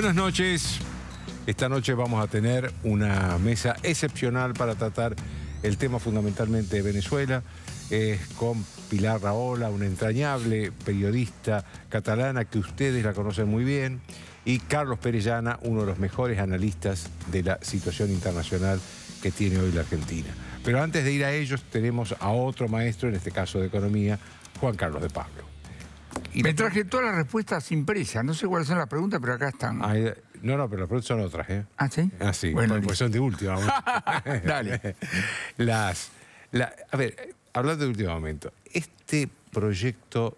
Buenas noches. Esta noche vamos a tener una mesa excepcional para tratar el tema fundamentalmente de Venezuela. Es con Pilar Raola, una entrañable periodista catalana que ustedes la conocen muy bien, y Carlos Perellana, uno de los mejores analistas de la situación internacional que tiene hoy la Argentina. Pero antes de ir a ellos, tenemos a otro maestro, en este caso de economía, Juan Carlos de Pablo. Y Me traje todas las respuestas impresas. No sé cuáles son las preguntas, pero acá están. no, no, pero las preguntas son otras, ¿eh? ¿Ah, sí? Ah, sí. Bueno, pues, son de última. Dale. las, a ver, hablando de último momento. Este proyecto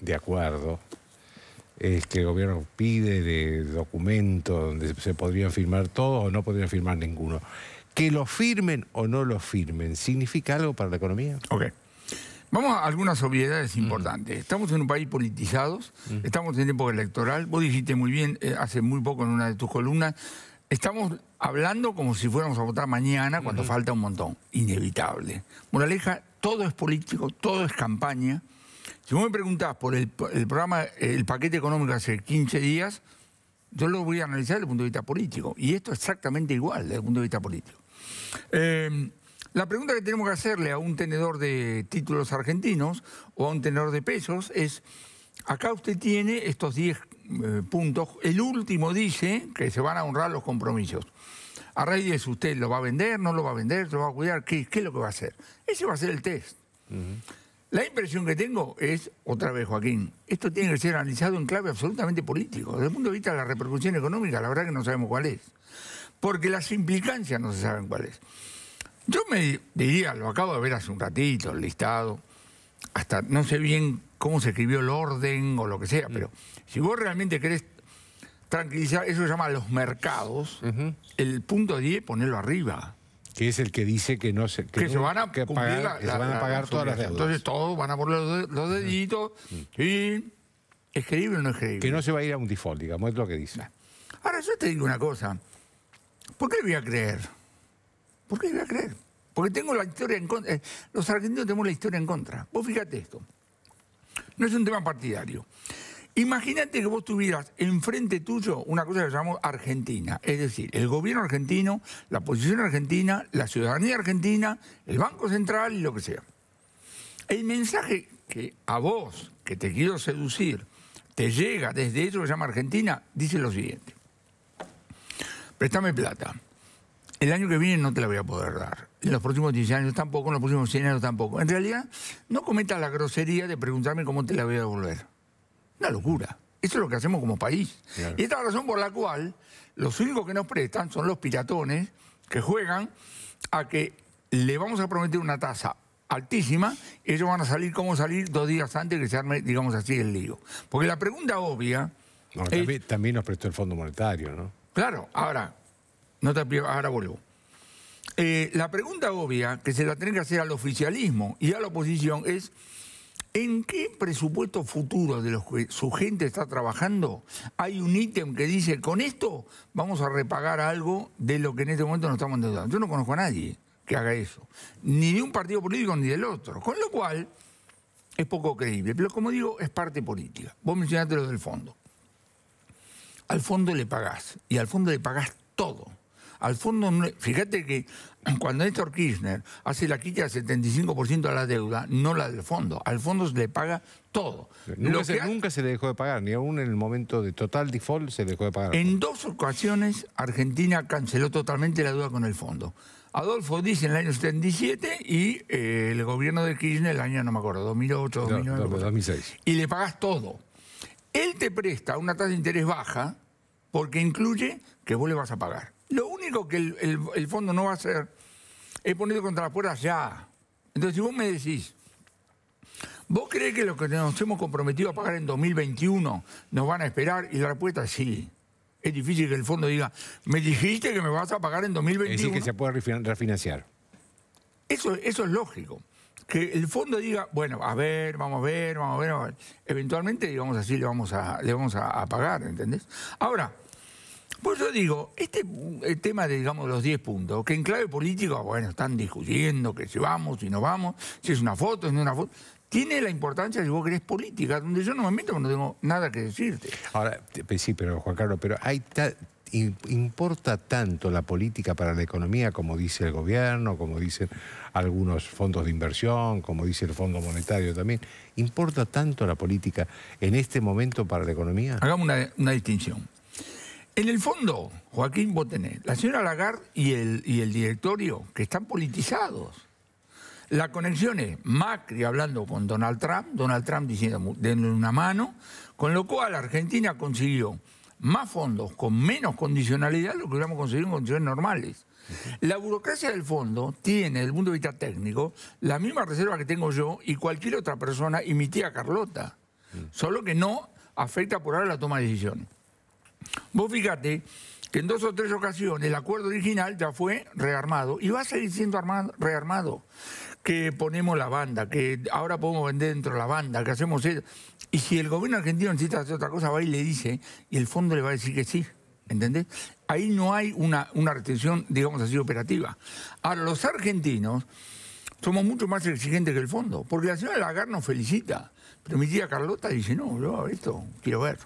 de acuerdo es que el gobierno pide de documentos donde se podrían firmar todos o no podrían firmar ninguno. Que lo firmen o no lo firmen, ¿significa algo para la economía? Ok. Vamos a algunas obviedades mm. importantes. Estamos en un país politizados, mm. estamos en época electoral. Vos dijiste muy bien eh, hace muy poco en una de tus columnas, estamos hablando como si fuéramos a votar mañana cuando mm. falta un montón. Inevitable. Moraleja, todo es político, todo es campaña. Si vos me preguntás por el, programa, el paquete económico hace 15 días, yo lo voy a analizar desde el punto de vista político. Y esto es exactamente igual desde el punto de vista político. Eh, la pregunta que tenemos que hacerle a un tenedor de títulos argentinos o a un tenedor de pesos es, acá usted tiene estos 10 eh, puntos, el último dice que se van a honrar los compromisos. A raíz de eso, ¿usted lo va a vender, no lo va a vender, lo va a cuidar? ¿Qué, es lo que va a hacer? Ese va a ser el test. La impresión que tengo es, otra vez Joaquín, esto tiene que ser analizado en clave absolutamente político. Desde el punto de vista de la repercusión económica, la verdad que no sabemos cuál es. Porque las implicancias no se saben cuál es. Yo me diría, lo acabo de ver hace un ratito, el listado, hasta no sé bien cómo se escribió el orden o lo que sea, mm. pero si vos realmente querés tranquilizar, eso se llama los mercados, el punto 10 ponerlo arriba. Que es el que dice que no se... Que, se van a, pagar, todas las deudas. Entonces todos van a poner los, deditos y... ¿Es creíble o no es creíble? Que no se va a ir a un default, digamos, es lo que dice. Ahora, yo te digo una cosa. ¿Por qué voy a creer? ¿Por qué voy a creer? Porque tengo la historia en contra. Eh, los argentinos tenemos la historia en contra. Vos fíjate esto. No es un tema partidario. Imagínate que vos tuvieras enfrente tuyo una cosa que llamamos Argentina, es decir, el gobierno argentino, la posición argentina, la ciudadanía argentina, el Banco Central y lo que sea. El mensaje que a vos, que te quiero seducir, te llega desde eso que se llama Argentina, dice lo siguiente. Préstame plata el año que viene no te la voy a poder dar. En los próximos 10 años tampoco, en los próximos 100 años tampoco. En realidad, no cometas la grosería de preguntarme cómo te la voy a devolver. Una locura. Eso es lo que hacemos como país. Y esta es la razón por la cual los únicos que nos prestan son los piratones que juegan a que le vamos a prometer una tasa altísima, y ellos van a salir como salir dos días antes de que se arme, digamos así, el lío. Porque la pregunta obvia... también, también nos prestó el Fondo Monetario, ¿no? Claro, ahora, ahora vuelvo. Eh, la pregunta obvia que se la tiene que hacer al oficialismo y a la oposición es, ¿en qué presupuesto futuro de los que su gente está trabajando hay un ítem que dice, con esto vamos a repagar algo de lo que en este momento nos estamos endeudando? Yo no conozco a nadie que haga eso, ni de un partido político ni del otro, con lo cual es poco creíble, pero como digo, es parte política. Vos mencionaste lo del fondo. Al fondo le pagás, y al fondo le pagás todo al fondo, fíjate que cuando Néstor Kirchner hace la quita del 75% de la deuda, no la del fondo, al fondo se le paga todo. Nunca, se, le dejó de pagar, ni aún en el momento de total default se le dejó de pagar. En dos ocasiones Argentina canceló totalmente la deuda con el fondo. Adolfo dice en el año 77 y eh, el gobierno de Kirchner el año, no me acuerdo, 2008, 2009. No, 2006. Y le pagas todo. Él te presta una tasa de interés baja porque incluye que vos le vas a pagar que el, fondo no va a ser... He ponido contra la puerta ya. Entonces, si vos me decís, ¿vos crees que lo que nos hemos comprometido a pagar en 2021 nos van a esperar? Y la respuesta es sí. Es difícil que el fondo diga, me dijiste que me vas a pagar en 2021. Es decir, que se pueda refinanciar. Eso, eso es lógico. Que el fondo diga, bueno, a ver, vamos a ver, vamos a ver. Eventualmente, digamos así, le vamos a, le vamos a pagar, ¿entendés? Ahora, pues yo digo, este el tema de digamos, los 10 puntos, que en clave política, bueno, están discutiendo que si vamos, si no vamos, si es una foto, si no es una foto, tiene la importancia, digo vos querés, política, donde yo no me meto, no tengo nada que decirte. Ahora, pues sí, pero Juan Carlos, pero hay importa tanto la política para la economía, como dice el gobierno, como dicen algunos fondos de inversión, como dice el Fondo Monetario también, ¿importa tanto la política en este momento para la economía? Hagamos una distinción. En el fondo, Joaquín Botené, la señora Lagarde y el, y el directorio, que están politizados. La conexión es Macri hablando con Donald Trump, Donald Trump diciendo denle una mano, con lo cual Argentina consiguió más fondos con menos condicionalidad lo que hubiéramos conseguido en condiciones normales. La burocracia del fondo tiene, desde el punto de vista técnico, la misma reserva que tengo yo y cualquier otra persona y mi tía Carlota, solo que no afecta por ahora la toma de decisiones. Vos fíjate que en dos o tres ocasiones el acuerdo original ya fue rearmado y va a seguir siendo armado, rearmado. Que ponemos la banda, que ahora podemos vender dentro de la banda, que hacemos eso. Y si el gobierno argentino necesita hacer otra cosa, va y le dice, y el fondo le va a decir que sí. ¿Entendés? Ahí no hay una, una restricción, digamos así, operativa. Ahora, los argentinos somos mucho más exigentes que el fondo, porque la señora Lagarde nos felicita, pero mi tía Carlota dice, no, yo esto quiero ver.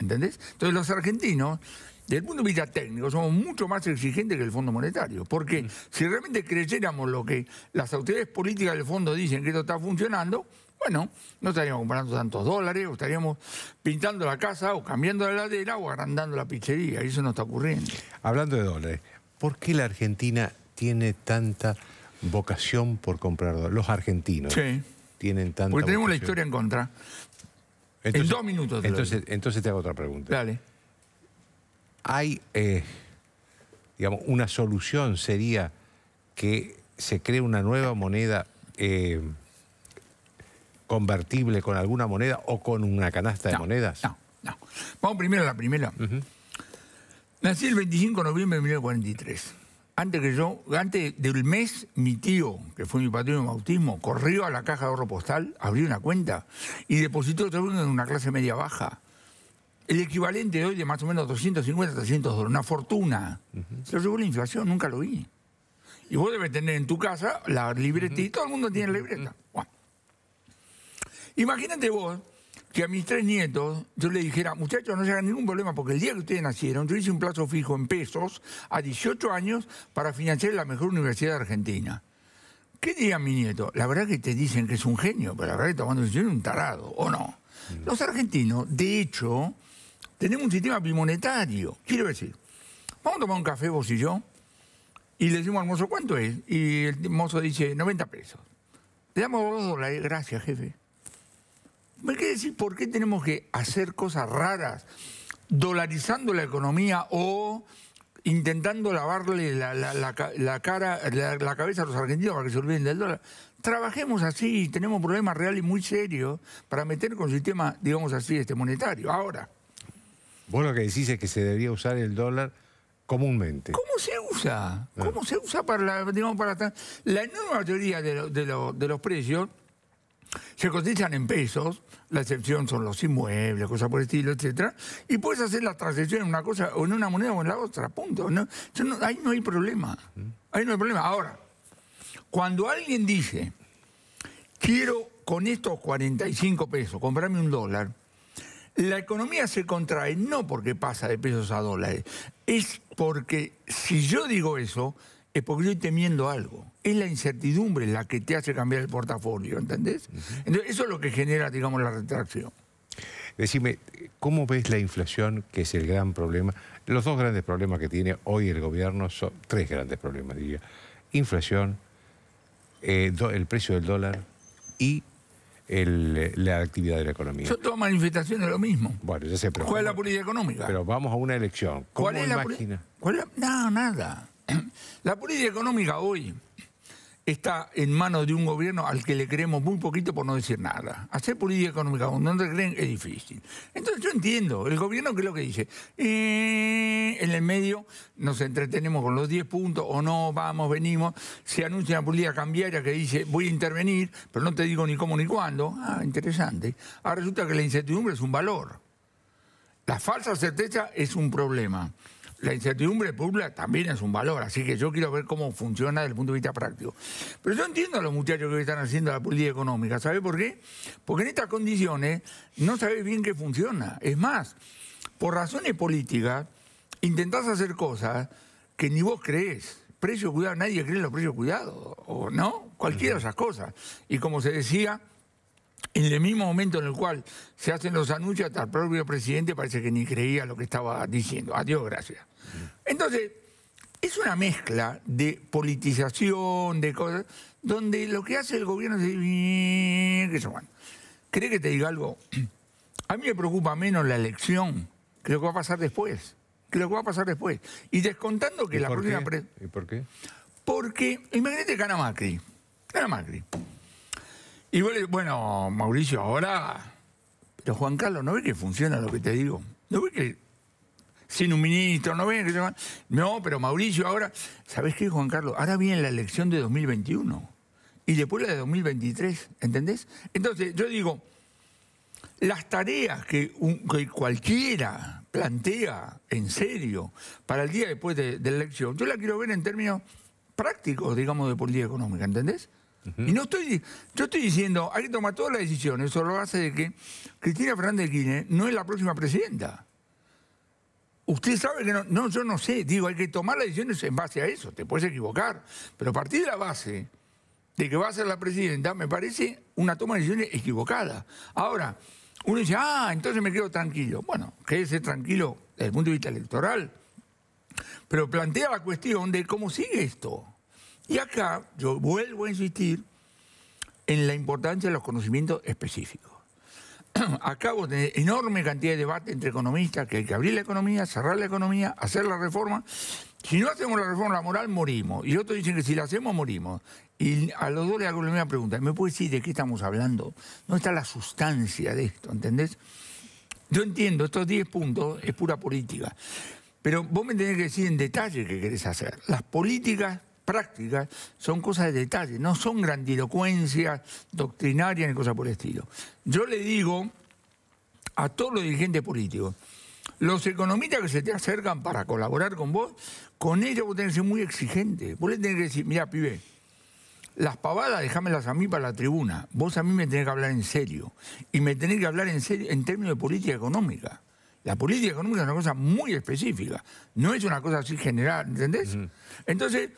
¿Entendés? Entonces los argentinos, desde el punto de vista técnico, somos mucho más exigentes que el Fondo Monetario. Porque mm. si realmente creyéramos lo que las autoridades políticas del fondo dicen que esto está funcionando, bueno, no estaríamos comprando tantos dólares, o estaríamos pintando la casa, o cambiando la heladera, o agrandando la pizzería. Y eso no está ocurriendo. Hablando de dólares, ¿por qué la Argentina tiene tanta vocación por comprar dólares? Los argentinos. Tienen tanta Porque tenemos la historia en contra. Entonces, en dos minutos. entonces, te hago otra pregunta. Dale. Hay, eh, digamos, una solución sería que se cree una nueva moneda eh, convertible con alguna moneda o con una canasta de monedas. No, no. Vamos primero a la primera. Nací el 25 de noviembre de 1943. Antes, que yo, antes del mes, mi tío, que fue mi patrón de bautismo, corrió a la caja de ahorro postal, abrió una cuenta y depositó todo en una clase media baja. El equivalente de hoy de más o menos 250, 300 dólares, una fortuna. Se lo llevó la inflación, nunca lo vi. Y vos debes tener en tu casa la libreta y todo el mundo tiene la libreta. Imagínate vos que a mis tres nietos yo les dijera, muchachos, no se hagan ningún problema, porque el día que ustedes nacieron, yo hice un plazo fijo en pesos a 18 años para financiar la mejor universidad de Argentina. ¿Qué diga mi nieto? La verdad que te dicen que es un genio, pero la verdad que tomando decisiones es un tarado, ¿o no? Mm. Los argentinos, de hecho, tenemos un sistema bimonetario. Quiero decir, vamos a tomar un café vos y yo, y le decimos al mozo, ¿cuánto es? Y el mozo dice, 90 pesos. Le damos dos dólares, gracias, jefe. Me quiere decir por qué tenemos que hacer cosas raras, dolarizando la economía o intentando lavarle la, cara, la, cabeza a los argentinos para que se olviden del dólar. Trabajemos así, tenemos problemas reales muy serios para meter con el sistema, digamos así, este monetario. Ahora. Vos lo que decís es que se debería usar el dólar comúnmente. ¿Cómo se usa? Ah. ¿Cómo se usa para la, digamos, para la enorme mayoría de, de los precios? se cotizan en pesos, la excepción son los inmuebles, cosas por el estilo, etc. Y puedes hacer la transacción en una cosa, o en una moneda o en la otra, punto. ahí no hay problema. Ahí no hay problema. Ahora, cuando alguien dice, quiero con estos 45 pesos comprarme un dólar, la economía se contrae no porque pasa de pesos a dólares, es porque si yo digo eso, es porque estoy temiendo algo. Es la incertidumbre la que te hace cambiar el portafolio, ¿entendés? Entonces, eso es lo que genera, digamos, la retracción. Decime, ¿cómo ves la inflación, que es el gran problema? Los dos grandes problemas que tiene hoy el gobierno son tres grandes problemas, diría. Inflación, eh, el precio del dólar y eh, la actividad de la economía. Son todas manifestaciones de lo mismo. Bueno, ya sé, pero... ¿Cuál es la política económica? Pero vamos a una elección. ¿Cuál es la imagina? No, nada. La política económica hoy está en manos de un gobierno al que le creemos muy poquito por no decir nada. Hacer política económica donde no creen es difícil. Entonces yo entiendo, el gobierno que es lo que dice, eh, en el medio nos entretenemos con los 10 puntos o no, vamos, venimos, se anuncia una política cambiaria que dice voy a intervenir, pero no te digo ni cómo ni cuándo. Ah, interesante. Ahora resulta que la incertidumbre es un valor. La falsa certeza es un problema la incertidumbre pública también es un valor, así que yo quiero ver cómo funciona desde el punto de vista práctico. Pero yo entiendo a los muchachos que están haciendo la política económica, ¿sabe por qué? Porque en estas condiciones no sabes bien qué funciona. Es más, por razones políticas, intentás hacer cosas que ni vos crees. Precio cuidado, nadie cree en los precios cuidados, ¿o no? Cualquiera de esas cosas. Y como se decía, en el mismo momento en el cual se hacen los anuncios, hasta el propio presidente parece que ni creía lo que estaba diciendo. Adiós, gracias. Entonces, es una mezcla de politización, de cosas, donde lo que hace el gobierno es que se van. ¿Cree que te diga algo? A mí me preocupa menos la elección que lo que va a pasar después. Que lo que va a pasar después. Y descontando que la próxima... ¿Y por qué? Porque, imagínate que gana Macri. Macri. Y bueno, Mauricio, ahora. Pero Juan Carlos, ¿no ve que funciona lo que te digo? ¿No ve que sin un ministro, no ve que No, pero Mauricio, ahora, sabes qué, Juan Carlos? Ahora viene la elección de 2021 y después la de 2023, ¿entendés? Entonces, yo digo, las tareas que, cualquiera plantea en serio para el día después de, de, la elección, yo la quiero ver en términos prácticos, digamos, de política económica, ¿entendés? Y no estoy, yo estoy diciendo, hay que tomar todas las decisiones sobre la base de que Cristina Fernández de Kirchner no es la próxima presidenta. Usted sabe que no, yo no sé, digo, hay que tomar las decisiones en base a eso, te puedes equivocar, pero a partir de la base de que va a ser la presidenta, me parece una toma de decisiones equivocada. Ahora, uno dice, ah, entonces me quedo tranquilo. Bueno, quédese tranquilo desde el punto de vista electoral, pero plantea la cuestión de cómo sigue esto. Y acá yo vuelvo a insistir en la importancia de los conocimientos específicos. acabo de tenés enorme cantidad de debate entre economistas que hay que abrir la economía, cerrar la economía, hacer la reforma. Si no hacemos la reforma moral morimos. Y otros dicen que si la hacemos, morimos. Y a los dos les hago la misma pregunta. ¿Me puede decir de qué estamos hablando? ¿No está la sustancia de esto? ¿Entendés? Yo entiendo, estos 10 puntos es pura política. Pero vos me tenés que decir en detalle qué querés hacer. Las políticas prácticas, son cosas de detalle, no son grandilocuencias doctrinarias ni cosas por el estilo. Yo le digo a todos los dirigentes políticos, los economistas que se te acercan para colaborar con vos, con ellos vos tenés que ser muy exigente. Vos les tenés que decir, mira, pibe, las pavadas dejámelas a mí para la tribuna. Vos a mí me tenés que hablar en serio. Y me tenés que hablar en serio en términos de política económica. La política económica es una cosa muy específica. No es una cosa así general, ¿entendés? Entonces,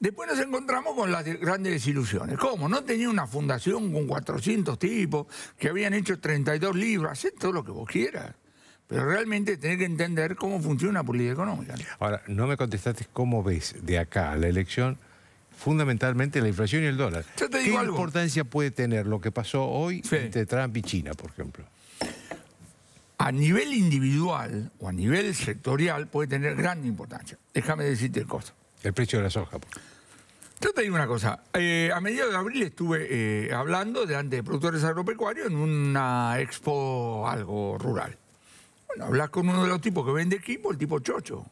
Después nos encontramos con las grandes desilusiones. ¿Cómo? No tenía una fundación con 400 tipos que habían hecho 32 libras, Haced todo lo que vos quieras. Pero realmente tenés que entender cómo funciona la política económica. Ahora, no me contestaste cómo ves de acá a la elección fundamentalmente la inflación y el dólar. ¿Qué importancia puede tener lo que pasó hoy entre Trump y China, por ejemplo? A nivel individual o a nivel sectorial puede tener gran importancia. Déjame decirte el costo. El precio de la soja. Yo te digo una cosa. Eh, a mediados de abril estuve eh, hablando delante de productores agropecuarios en una expo algo rural. Bueno, hablas con uno de los tipos que vende equipo, el tipo Chocho.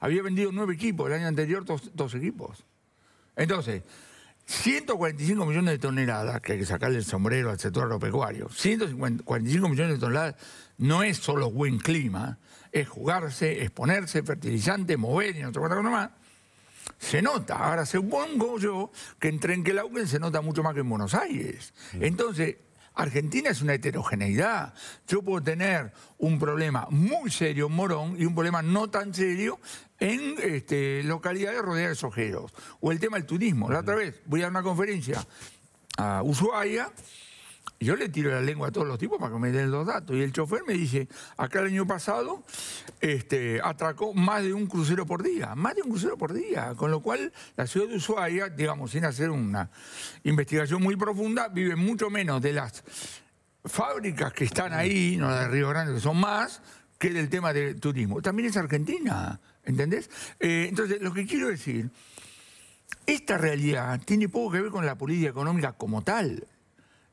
Había vendido nueve equipos, el año anterior dos, equipos. Entonces, 145 millones de toneladas, que hay que sacarle el sombrero al sector agropecuario, 145 millones de toneladas no es solo buen clima, es jugarse, exponerse, fertilizante, mover y no sé nada más se nota. Ahora supongo yo que en Trenquelauquen se nota mucho más que en Buenos Aires. Mm. Entonces, Argentina es una heterogeneidad. Yo puedo tener un problema muy serio en Morón y un problema no tan serio en este, localidades rodeadas de ojeros. O el tema del turismo. La otra vez voy a dar una conferencia a Ushuaia yo le tiro la lengua a todos los tipos para que me den los datos. Y el chofer me dice, acá el año pasado este, atracó más de un crucero por día, más de un crucero por día. Con lo cual la ciudad de Ushuaia, digamos, sin hacer una investigación muy profunda, vive mucho menos de las fábricas que están ahí, no de Río Grande, que son más, que del tema del turismo. También es Argentina, ¿entendés? Eh, entonces, lo que quiero decir, esta realidad tiene poco que ver con la política económica como tal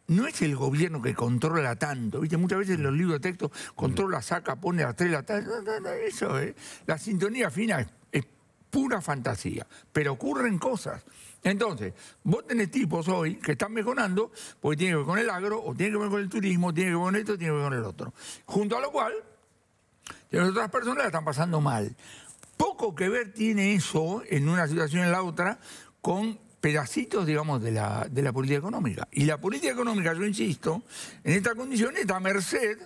no es el gobierno que controla tanto, ¿viste? Muchas veces los libros de texto controla, saca, pone a tres la tres, no, eso, ¿eh? La sintonía fina es, pura fantasía, pero ocurren cosas. Entonces, vos tenés tipos hoy que están mejorando porque tiene que ver con el agro, o tiene que ver con el turismo, tiene que ver con esto, tiene que ver con el otro. Junto a lo cual, las otras personas están pasando mal. Poco que ver tiene eso en una situación en la otra con pedacitos, digamos, de la, de la política económica. Y la política económica, yo insisto, en esta condición está a merced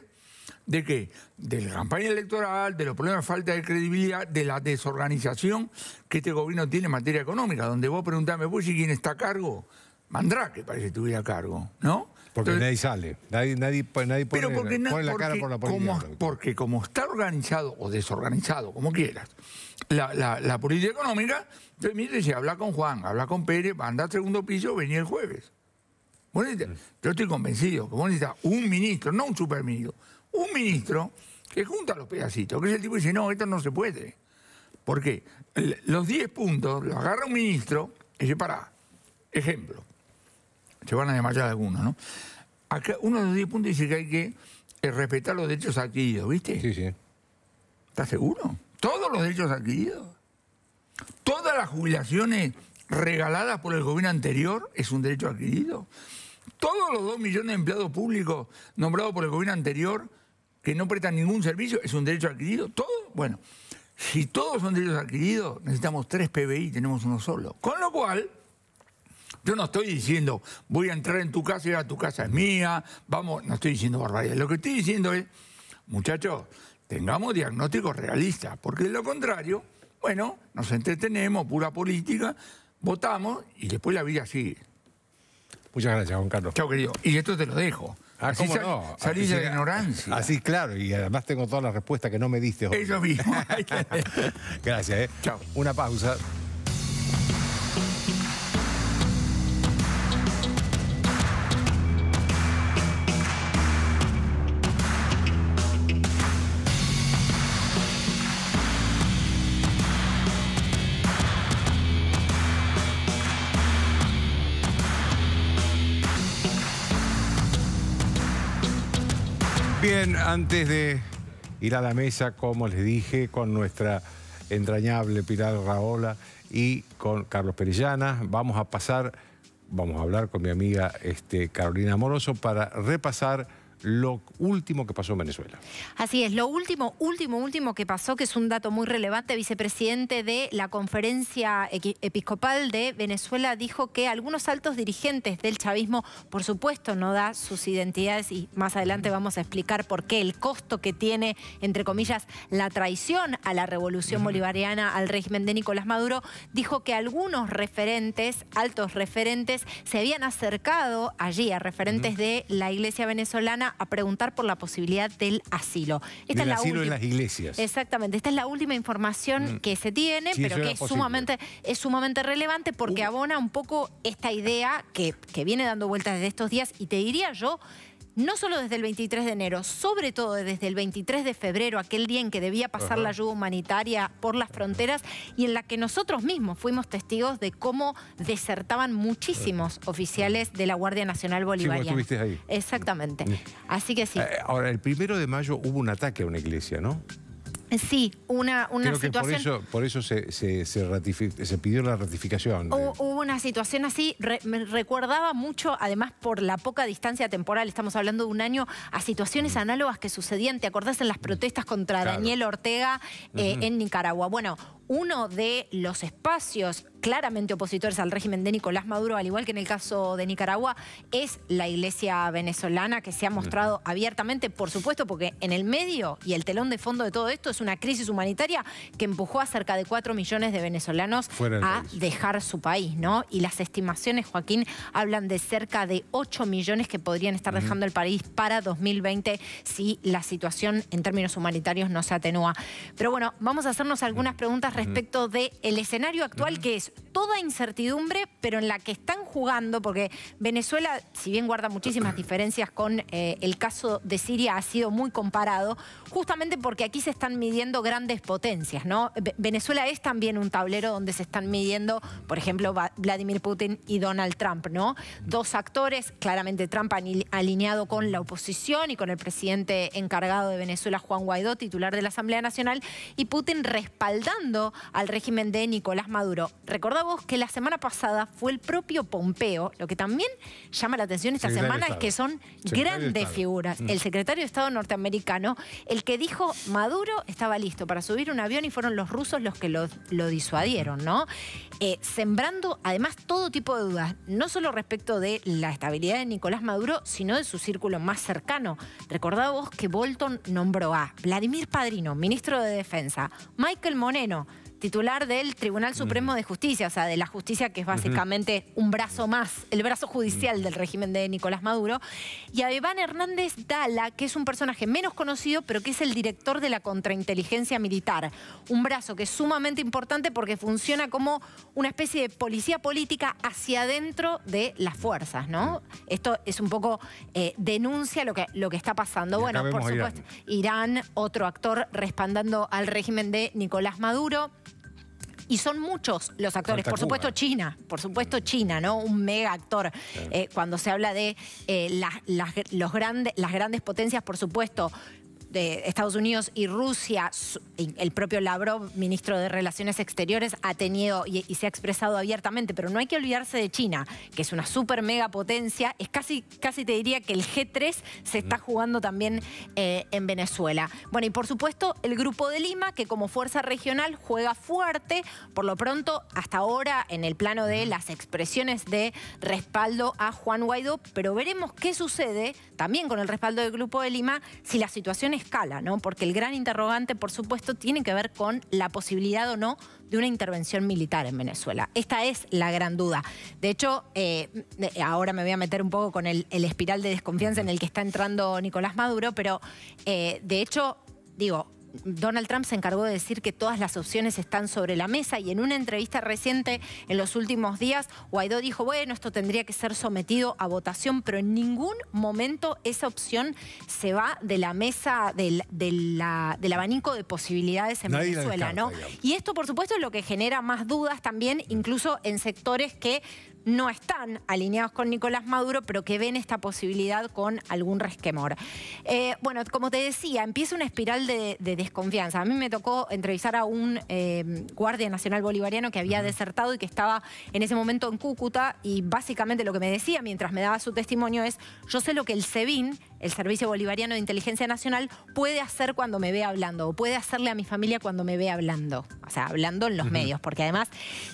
de qué? De la campaña electoral, de los problemas de falta de credibilidad, de la desorganización que este gobierno tiene en materia económica, donde vos preguntás, ¿me pues, y quién está a cargo? Mandrake parece que estuviera a cargo, ¿no? Porque nadie sale, nadie, nadie, pone, porque la cara por la política. Como, porque como está organizado o desorganizado, como quieras, la, política económica, permite si habla con Juan, habla con Pérez, anda al segundo piso, venía el jueves. Mm. yo estoy convencido que vos un ministro, no un superministro, un ministro que junta los pedacitos, que es el tipo que dice, no, esto no se puede. ¿Por qué? Los 10 puntos los agarra un ministro y dice, pará, ejemplo, se van a desmayar algunos, ¿no? Acá uno de los 10 puntos dice que hay que eh, respetar los derechos adquiridos, ¿viste? Sí, sí. ¿Estás seguro? Todos los derechos adquiridos. Todas las jubilaciones regaladas por el gobierno anterior es un derecho adquirido. Todos los 2 millones de empleados públicos nombrados por el gobierno anterior que no prestan ningún servicio es un derecho adquirido. Todo, bueno, si todos son derechos adquiridos, necesitamos tres PBI, tenemos uno solo. Con lo cual, yo no estoy diciendo, voy a entrar en tu casa y a tu casa es mía, vamos, no estoy diciendo barbaridad. Lo que estoy diciendo es, muchachos, tengamos diagnósticos realistas, porque de lo contrario, bueno, nos entretenemos, pura política, votamos y después la vida sigue. Muchas gracias, Juan Carlos. Chao, querido. Y esto te lo dejo. Ah, Así ¿cómo no? Salís de la ignorancia. Así, claro, y además tengo todas las respuestas que no me diste hoy. Eso mismo. gracias, ¿eh? Chao. Una pausa. antes de ir a la mesa, como les dije, con nuestra entrañable Pilar Raola y con Carlos Perellana, vamos a pasar, vamos a hablar con mi amiga este, Carolina Moroso para repasar lo último que pasó en Venezuela. Así es, lo último, último, último que pasó, que es un dato muy relevante, vicepresidente de la conferencia episcopal de Venezuela dijo que algunos altos dirigentes del chavismo, por supuesto, no da sus identidades y más adelante vamos a explicar por qué el costo que tiene, entre comillas, la traición a la revolución bolivariana, al régimen de Nicolás Maduro, dijo que algunos referentes, altos referentes, se habían acercado allí a referentes de la iglesia venezolana a, preguntar por la posibilidad del asilo. Esta es la asilo en las iglesias. Exactamente. Esta es la última información mm. que se tiene, pero que es sumamente, es sumamente relevante porque uh. abona un poco esta idea que, que viene dando vueltas desde estos días y te diría yo no solo desde el 23 de enero, sobre todo desde el 23 de febrero, aquel día en que debía pasar la ayuda humanitaria por las fronteras y en la que nosotros mismos fuimos testigos de cómo desertaban muchísimos oficiales de la Guardia Nacional Bolivariana. estuviste ahí. Exactamente. Así que sí. Eh, ahora, el primero de mayo hubo un ataque a una iglesia, ¿no? Sí, una, situación. por eso, se, se, pidió la ratificación. Hubo, una situación así, me recordaba mucho, además por la poca distancia temporal, estamos hablando de un año, a situaciones análogas que sucedían, ¿te acordás en las protestas contra Daniel Ortega eh, en Nicaragua? Bueno, uno de los espacios claramente opositores al régimen de Nicolás Maduro, al igual que en el caso de Nicaragua, es la iglesia venezolana que se ha mostrado abiertamente, por supuesto, porque en el medio y el telón de fondo de todo esto es una crisis humanitaria que empujó a cerca de 4 millones de venezolanos a dejar su país, ¿no? Y las estimaciones, Joaquín, hablan de cerca de 8 millones que podrían estar dejando el país para 2020 si la situación en términos humanitarios no se atenúa. Pero bueno, vamos a hacernos algunas preguntas respecto del escenario actual, que es toda incertidumbre, pero en la que están jugando, porque Venezuela, si bien guarda muchísimas diferencias con eh, el caso de Siria, ha sido muy comparado, justamente porque aquí se están midiendo grandes potencias, ¿no? Venezuela es también un tablero donde se están midiendo, por ejemplo, Vladimir Putin y Donald Trump, ¿no? Mm. Dos actores, claramente Trump alineado con la oposición y con el presidente encargado de Venezuela, Juan Guaidó, titular de la Asamblea Nacional, y Putin respaldando al régimen de Nicolás Maduro recordamos que la semana pasada fue el propio Pompeo. Lo que también llama la atención esta semana es que son grandes figuras. Mm. El secretario de Estado norteamericano, el que dijo Maduro estaba listo para subir un avión y fueron los rusos los que lo, disuadieron, ¿no? Eh, sembrando además todo tipo de dudas, no solo respecto de la estabilidad de Nicolás Maduro, sino de su círculo más cercano. vos que Bolton nombró a Vladimir Padrino, ministro de Defensa, Michael Moneno, titular del Tribunal Supremo de Justicia, o sea, de la justicia que es básicamente un brazo más, el brazo judicial del régimen de Nicolás Maduro, y a Iván Hernández Dala, que es un personaje menos conocido, pero que es el director de la contrainteligencia militar, un brazo que es sumamente importante porque funciona como una especie de policía política hacia adentro de las fuerzas, ¿no? Esto es un poco eh, denuncia lo que, lo que está pasando. bueno, por supuesto, Irán. Irán, otro actor respaldando al régimen de Nicolás Maduro. Y son muchos los actores. por supuesto, China. Por supuesto, China, ¿no? Un mega actor. Eh, cuando se habla de eh, las, los grandes, las grandes potencias, por supuesto, de Estados Unidos y Rusia, el propio Lavrov, ministro de Relaciones Exteriores, ha tenido y, se ha expresado abiertamente, pero no hay que olvidarse de China, que es una super mega potencia, es casi, casi te diría que el G3 se está jugando también eh, en Venezuela. Bueno, y por supuesto el Grupo de Lima, que como fuerza regional juega fuerte, por lo pronto hasta ahora en el plano de las expresiones de respaldo a Juan Guaidó, pero veremos qué sucede también con el respaldo del Grupo de Lima si la situación escala, ¿no? Porque el gran interrogante, por supuesto, tiene que ver con la posibilidad o no de una intervención militar en Venezuela. Esta es la gran duda. De hecho, eh, ahora me voy a meter un poco con el, espiral de desconfianza en el que está entrando Nicolás Maduro, pero eh, de hecho, digo, Donald Trump se encargó de decir que todas las opciones están sobre la mesa y en una entrevista reciente en los últimos días, Guaidó dijo, bueno, esto tendría que ser sometido a votación, pero en ningún momento esa opción se va de la mesa del, abanico de posibilidades en Venezuela, Y esto, por supuesto, es lo que genera más dudas también, incluso en sectores que no están alineados con Nicolás Maduro, pero que ven esta posibilidad con algún resquemor. Eh, bueno, como te decía, empieza una espiral de, desconfianza. A mí me tocó entrevistar a un eh, guardia nacional bolivariano que había desertado y que estaba en ese momento en Cúcuta y básicamente lo que me decía mientras me daba su testimonio es, yo sé lo que el SEBIN el Servicio Bolivariano de Inteligencia Nacional puede hacer cuando me ve hablando o puede hacerle a mi familia cuando me ve hablando, o sea, hablando en los medios, porque además,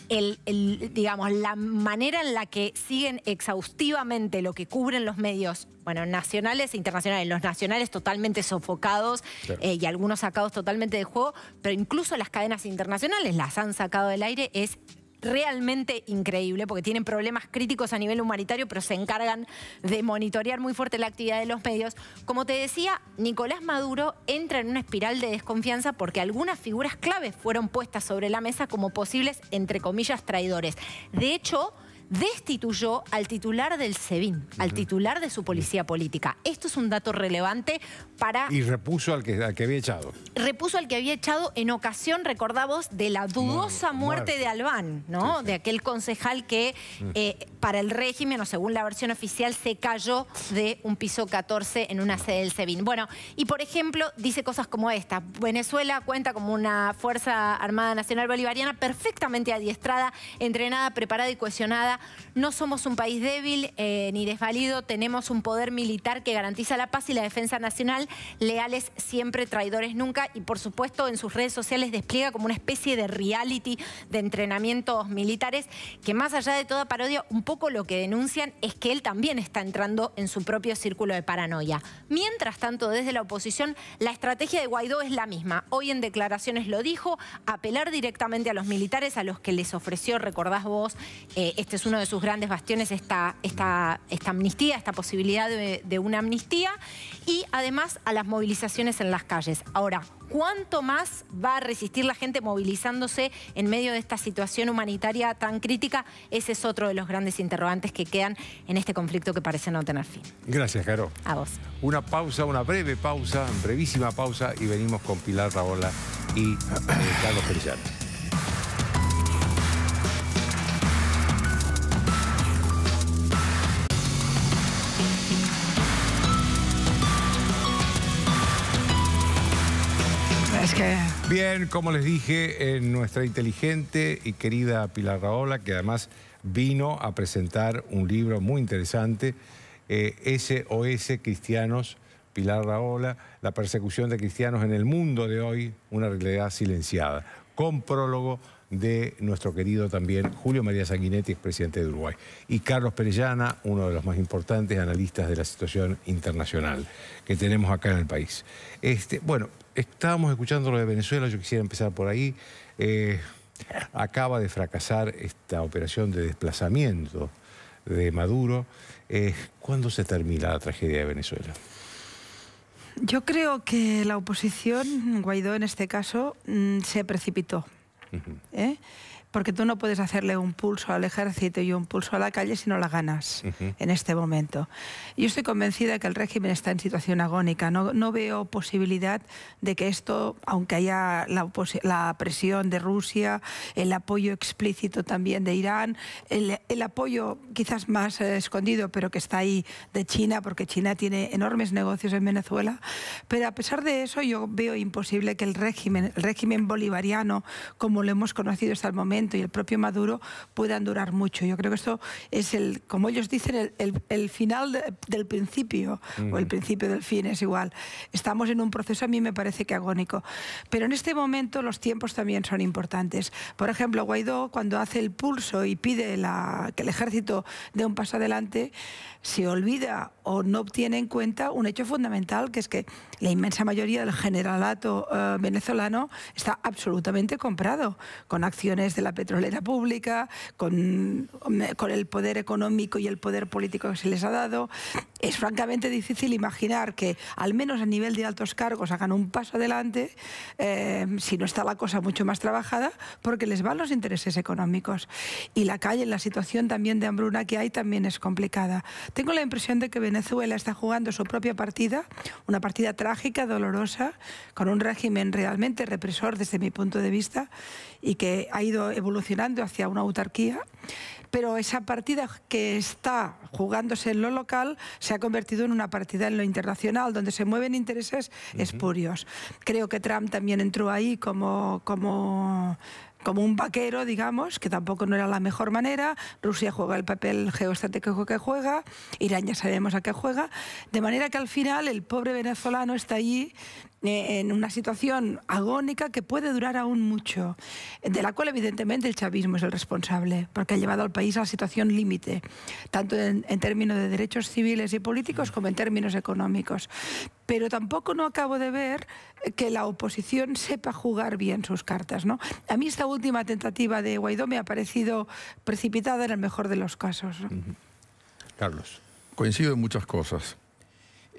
digamos, la manera en la que siguen exhaustivamente lo que cubren los medios, bueno, nacionales e internacionales, los nacionales totalmente sofocados eh, y algunos sacados totalmente de juego, pero incluso las cadenas internacionales las han sacado del aire, es realmente increíble, porque tienen problemas críticos a nivel humanitario, pero se encargan de monitorear muy fuerte la actividad de los medios. Como te decía, Nicolás Maduro entra en una espiral de desconfianza porque algunas figuras claves fueron puestas sobre la mesa como posibles, entre comillas, traidores. De hecho, destituyó al titular del SEBIN, al titular de su policía política. Esto es un dato relevante para... Y repuso al que, había echado. Repuso al que había echado en ocasión, recordamos, de la dudosa muerte, de Albán, ¿no? De aquel concejal que mm. eh, para el régimen, o según la versión oficial, se cayó de un piso 14 en una sede del SEBIN. Bueno, y por ejemplo, dice cosas como esta. Venezuela cuenta como una Fuerza Armada Nacional Bolivariana perfectamente adiestrada, entrenada, preparada y cohesionada no somos un país débil eh, ni desvalido, tenemos un poder militar que garantiza la paz y la defensa nacional, leales siempre, traidores nunca, y por supuesto en sus redes sociales despliega como una especie de reality de entrenamientos militares, que más allá de toda parodia, un poco lo que denuncian es que él también está entrando en su propio círculo de paranoia. Mientras tanto, desde la oposición, la estrategia de Guaidó es la misma. Hoy en declaraciones lo dijo, apelar directamente a los militares a los que les ofreció, recordás vos, eh, este es un uno de sus grandes bastiones está esta, amnistía, esta posibilidad de, una amnistía, y además a las movilizaciones en las calles. Ahora, ¿cuánto más va a resistir la gente movilizándose en medio de esta situación humanitaria tan crítica? Ese es otro de los grandes interrogantes que quedan en este conflicto que parece no tener fin. Gracias, Caro. A vos. Una pausa, una breve pausa, brevísima pausa, y venimos con Pilar Raola y eh, Carlos Perillano. Bien, como les dije, eh, nuestra inteligente y querida Pilar Raola, que además vino a presentar un libro muy interesante, SOS eh, Cristianos, Pilar Raola, La persecución de cristianos en el mundo de hoy, una realidad silenciada, con prólogo de nuestro querido también Julio María Sanguinetti, presidente de Uruguay, y Carlos Perellana, uno de los más importantes analistas de la situación internacional que tenemos acá en el país. Este, bueno, estábamos escuchando lo de Venezuela, yo quisiera empezar por ahí. Eh, acaba de fracasar esta operación de desplazamiento de Maduro. Eh, ¿Cuándo se termina la tragedia de Venezuela? Yo creo que la oposición, Guaidó en este caso, mm, se precipitó. Uhum. É? porque tú no puedes hacerle un pulso al ejército y un pulso a la calle si no la ganas en este momento. Yo estoy convencida de que el régimen está en situación agónica. No, veo posibilidad de que esto, aunque haya la, presión de Rusia, el apoyo explícito también de Irán, el, apoyo quizás más eh, escondido, pero que está ahí de China, porque China tiene enormes negocios en Venezuela. Pero a pesar de eso, yo veo imposible que el régimen, el régimen bolivariano, como lo hemos conocido hasta el momento, y el propio Maduro puedan durar mucho. Yo creo que esto es el, como ellos dicen, el, el, final del principio o el principio del fin es igual. Estamos en un proceso a mí me parece que agónico, pero en este momento los tiempos también son importantes. Por ejemplo, Guaidó cuando hace el pulso y pide la, que el ejército dé un paso adelante, se olvida o no obtiene en cuenta un hecho fundamental, que es que la inmensa mayoría del generalato eh, venezolano está absolutamente comprado con acciones de la petrolera pública, con, el poder económico y el poder político que se les ha dado. Es francamente difícil imaginar que, al menos a nivel de altos cargos, hagan un paso adelante eh, si no está la cosa mucho más trabajada, porque les van los intereses económicos. Y la calle, la situación también de hambruna que hay, también es complicada. Tengo la impresión de que Venezuela está jugando su propia partida, una partida trágica, dolorosa, con un régimen realmente represor desde mi punto de vista, y que ha ido evolucionando hacia una autarquía, pero esa partida que está jugándose en lo local se ha convertido en una partida en lo internacional, donde se mueven intereses espurios. Creo que Trump también entró ahí como... como como un vaquero, digamos, que tampoco no era la mejor manera. Rusia juega el papel geoestratégico que juega, Irán ya sabemos a qué juega. De manera que al final el pobre venezolano está allí eh, en una situación agónica que puede durar aún mucho, de la cual evidentemente el chavismo es el responsable, porque ha llevado al país a la situación límite, tanto en, términos de derechos civiles y políticos como en términos económicos. Pero tampoco no acabo de ver que la oposición sepa jugar bien sus cartas. ¿no? A mí esta última tentativa de Guaidó me ha parecido precipitada en el mejor de los casos. Carlos. Coincido en muchas cosas.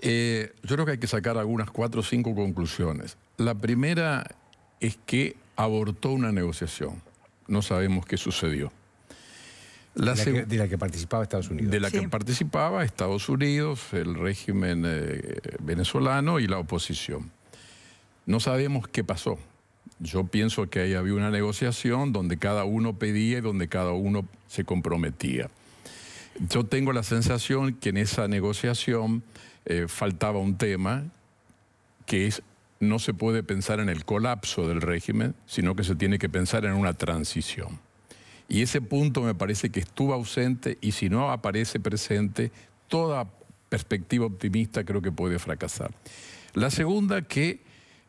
Eh, yo creo que hay que sacar algunas cuatro o cinco conclusiones. La primera es que abortó una negociación. No sabemos qué sucedió. de, la que, participaba Estados Unidos. De la que participaba Estados Unidos, el régimen eh, venezolano y la oposición. No sabemos qué pasó. Yo pienso que ahí había una negociación donde cada uno pedía y donde cada uno se comprometía. Yo tengo la sensación que en esa negociación eh, faltaba un tema que es no se puede pensar en el colapso del régimen, sino que se tiene que pensar en una transición. Y ese punto me parece que estuvo ausente y si no aparece presente, toda perspectiva optimista creo que puede fracasar. La segunda que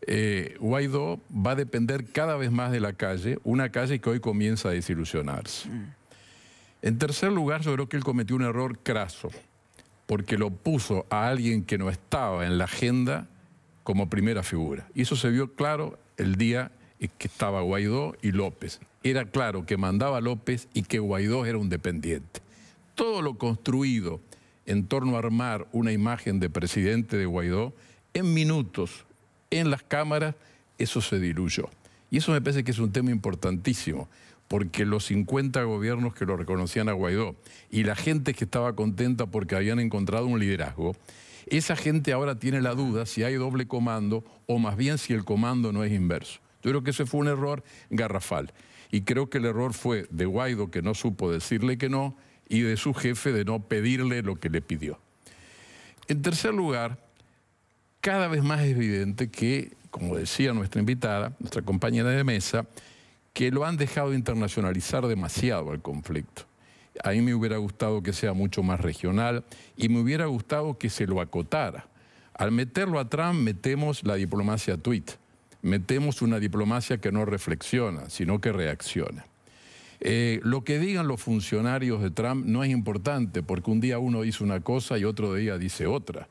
eh, Guaidó va a depender cada vez más de la calle, una calle que hoy comienza a desilusionarse. Mm. En tercer lugar, yo creo que él cometió un error craso, porque lo puso a alguien que no estaba en la agenda como primera figura. Y eso se vio claro el día en que estaba Guaidó y López. Era claro que mandaba López y que Guaidó era un dependiente. Todo lo construido en torno a armar una imagen de presidente de Guaidó, en minutos, en las cámaras, eso se diluyó. Y eso me parece que es un tema importantísimo porque los 50 gobiernos que lo reconocían a Guaidó y la gente que estaba contenta porque habían encontrado un liderazgo, esa gente ahora tiene la duda si hay doble comando o más bien si el comando no es inverso. Yo creo que ese fue un error garrafal. Y creo que el error fue de Guaidó, que no supo decirle que no, y de su jefe de no pedirle lo que le pidió. En tercer lugar, cada vez más evidente que, como decía nuestra invitada, nuestra compañera de mesa, que lo han dejado internacionalizar demasiado al conflicto. A mí me hubiera gustado que sea mucho más regional y me hubiera gustado que se lo acotara. Al meterlo a Trump metemos la diplomacia tweet, metemos una diplomacia que no reflexiona, sino que reacciona. Eh, lo que digan los funcionarios de Trump no es importante porque un día uno dice una cosa y otro día dice otra.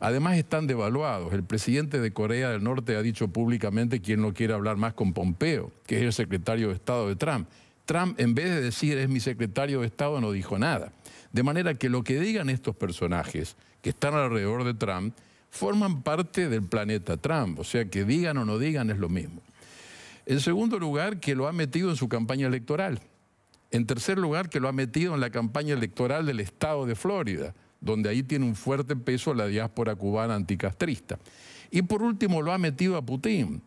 Además están devaluados. El presidente de Corea del Norte ha dicho públicamente que no quiere hablar más con Pompeo, que es el secretario de Estado de Trump. Trump, en vez de decir es mi secretario de Estado, no dijo nada. De manera que lo que digan estos personajes que están alrededor de Trump forman parte del planeta Trump. O sea, que digan o no digan es lo mismo. En segundo lugar, que lo ha metido en su campaña electoral. En tercer lugar, que lo ha metido en la campaña electoral del estado de Florida donde ahí tiene un fuerte peso la diáspora cubana anticastrista. Y por último lo ha metido a Putin.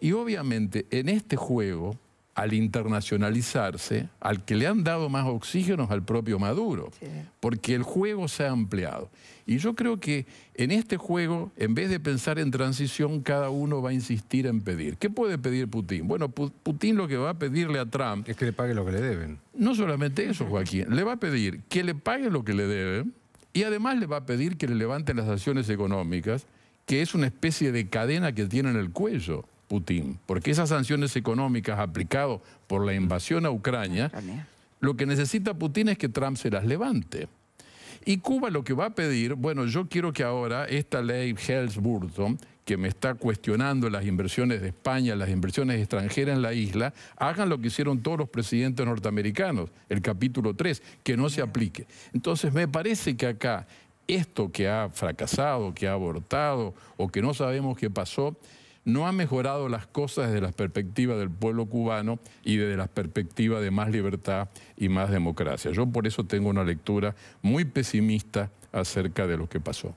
Y obviamente en este juego, al internacionalizarse, al que le han dado más oxígeno es al propio Maduro, porque el juego se ha ampliado. Y yo creo que en este juego, en vez de pensar en transición, cada uno va a insistir en pedir. ¿Qué puede pedir Putin? Bueno, Putin lo que va a pedirle a Trump... Es que le pague lo que le deben. No solamente eso, Joaquín. Le va a pedir que le pague lo que le deben, y además le va a pedir que le levanten las sanciones económicas, que es una especie de cadena que tiene en el cuello Putin, porque esas sanciones económicas aplicadas por la invasión a Ucrania, lo que necesita Putin es que Trump se las levante. Y Cuba lo que va a pedir, bueno, yo quiero que ahora esta ley helms burton que me está cuestionando las inversiones de España, las inversiones extranjeras en la isla, hagan lo que hicieron todos los presidentes norteamericanos, el capítulo 3, que no se aplique. Entonces me parece que acá esto que ha fracasado, que ha abortado o que no sabemos qué pasó, no ha mejorado las cosas desde la perspectiva del pueblo cubano y desde la perspectiva de más libertad y más democracia. Yo por eso tengo una lectura muy pesimista acerca de lo que pasó.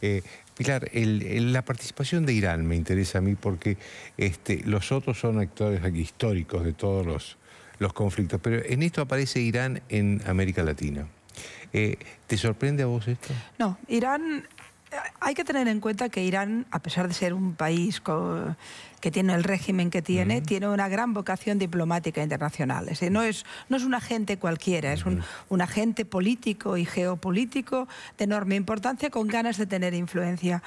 Eh, Pilar, la participación de Irán me interesa a mí porque este, los otros son actores aquí históricos de todos los, conflictos, pero en esto aparece Irán en América Latina. Eh, ¿Te sorprende a vos esto? No, Irán hay que tener en cuenta que Irán, a pesar de ser un país que tiene el régimen que tiene, tiene una gran vocación diplomática internacional. no, es, no es un agente cualquiera, es un, un, agente político y geopolítico de enorme importancia con ganas de tener influencia.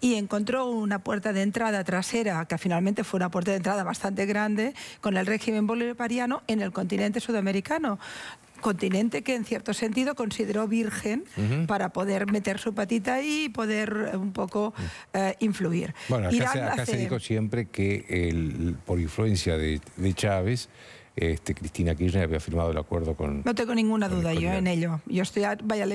Y encontró una puerta de entrada trasera, que finalmente fue una puerta de entrada bastante grande, con el régimen bolivariano en el continente sudamericano, continente que en cierto sentido consideró virgen para poder meter su patita ahí y poder eh, un poco eh, influir. Bueno, acá, se, dijo siempre que el, por influencia de, de Chávez, este, Cristina Kirchner había firmado el acuerdo con... No tengo ninguna duda yo en ello. Yo estoy, vaya,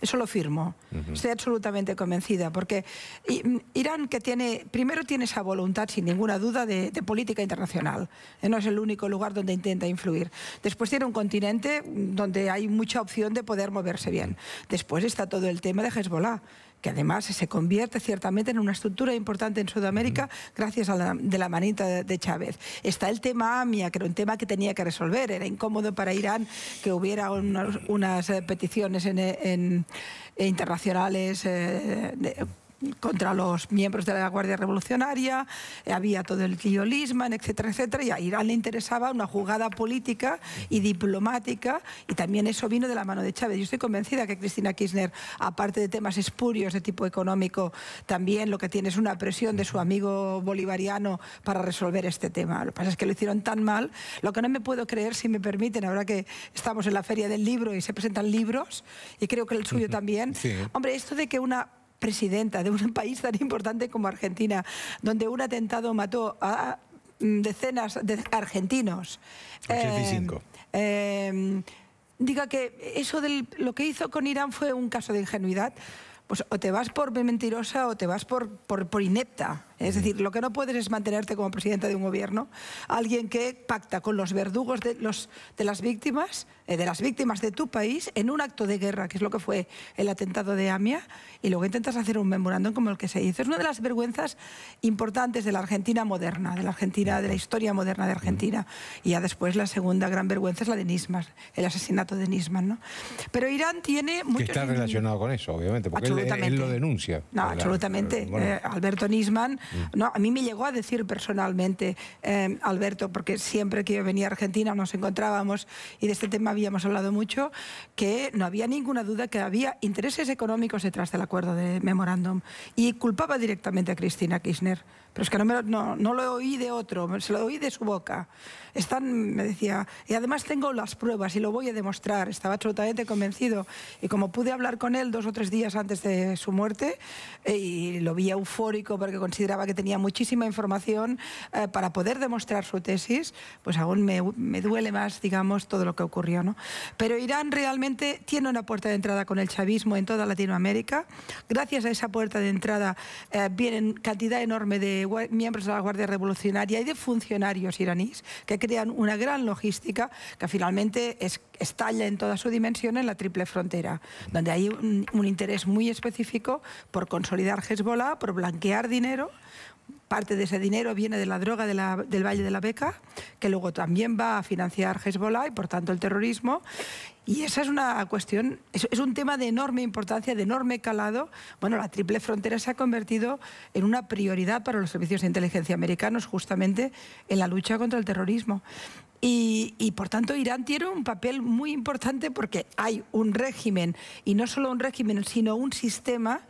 eso lo firmo. Estoy absolutamente convencida, porque mm, Irán que tiene, primero tiene esa voluntad, sin ninguna duda, de, de, política internacional. Eh, no es el único lugar donde intenta influir. Después tiene un continente mm, donde hay mucha opción de poder moverse bien. Después está todo el tema de Hezbollah que además se convierte ciertamente en una estructura importante en Sudamérica gracias a la, de la manita de Chávez. Está el tema AMIA, que era un tema que tenía que resolver. Era incómodo para Irán que hubiera unas eh, peticiones internacionales. Eh, contra los miembros de la Guardia Revolucionaria, eh, había todo el tío etcétera, etcétera, y a Irán le interesaba una jugada política y diplomática, y también eso vino de la mano de Chávez. Yo estoy convencida que Cristina Kirchner, aparte de temas espurios de tipo económico, también lo que tiene es una presión de su amigo bolivariano para resolver este tema. Lo que pasa es que lo hicieron tan mal, lo que no me puedo creer, si me permiten, ahora que estamos en la feria del libro y se presentan libros, y creo que el suyo también. Hombre, esto de que una presidenta de un país tan importante como Argentina, donde un atentado mató a mm, decenas de argentinos. Eh, eh, diga que eso de lo que hizo con Irán fue un caso de ingenuidad, pues o te vas por mentirosa o te vas por, por, por inepta. Es decir, lo que no puedes es mantenerte como presidente de un gobierno, alguien que pacta con los verdugos de, los, de las víctimas, eh, de las víctimas de tu país, en un acto de guerra, que es lo que fue el atentado de Amia, y luego intentas hacer un memorándum como el que se hizo. Es una de las vergüenzas importantes de la Argentina moderna, de la Argentina, de la historia moderna de Argentina. Y ya después la segunda gran vergüenza es la de Nisman, el asesinato de Nisman. ¿no? Pero Irán tiene muchos... Que está relacionado con eso, obviamente, porque él, lo denuncia. No, absolutamente. Eh, Alberto Nisman no, a mí me llegó a decir personalmente, eh, Alberto, porque siempre que yo venía a Argentina nos encontrábamos y de este tema habíamos hablado mucho, que no había ninguna duda que había intereses económicos detrás del acuerdo de memorándum. Y culpaba directamente a Cristina Kirchner. Pero es que no, lo, no, lo oí de otro, se lo oí de su boca. Están, me decía, y además tengo las pruebas y lo voy a demostrar. Estaba absolutamente convencido. Y como pude hablar con él dos o tres días antes de su muerte, eh, y lo vi eufórico porque consideraba que tenía muchísima información eh, para poder demostrar su tesis, pues aún me, me, duele más, digamos, todo lo que ocurrió. ¿no? Pero Irán realmente tiene una puerta de entrada con el chavismo en toda Latinoamérica. Gracias a esa puerta de entrada eh, vienen cantidad enorme de miembros de la Guardia Revolucionaria y de funcionarios iraníes que crean una gran logística que finalmente es estalla en toda su dimensión en la triple frontera, donde hay un, interés muy específico por consolidar Hezbollah, por blanquear dinero, parte de ese dinero viene de la droga del Valle de la Beca, que luego también va a financiar Hezbollah y, por tanto, el terrorismo. Y esa es una cuestión, es, es, un tema de enorme importancia, de enorme calado. Bueno, la triple frontera se ha convertido en una prioridad para los servicios de inteligencia americanos, justamente en la lucha contra el terrorismo. Y, por tanto Irán tiene un papel muy importante porque hay un régimen, y no solo un régimen, sino un sistema